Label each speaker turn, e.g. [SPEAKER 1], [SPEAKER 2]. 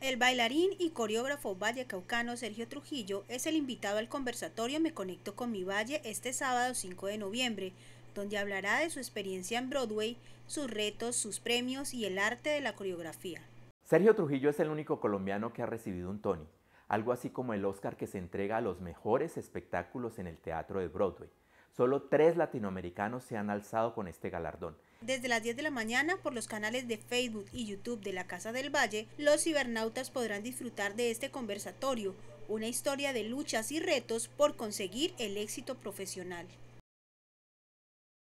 [SPEAKER 1] El bailarín y coreógrafo vallecaucano Sergio Trujillo es el invitado al conversatorio Me Conecto con mi Valle este sábado 5 de noviembre, donde hablará de su experiencia en Broadway, sus retos, sus premios y el arte de la coreografía.
[SPEAKER 2] Sergio Trujillo es el único colombiano que ha recibido un Tony, algo así como el Oscar que se entrega a los mejores espectáculos en el teatro de Broadway. Solo tres latinoamericanos se han alzado con este galardón.
[SPEAKER 1] Desde las 10 de la mañana, por los canales de Facebook y YouTube de la Casa del Valle, los cibernautas podrán disfrutar de este conversatorio, una historia de luchas y retos por conseguir el éxito profesional.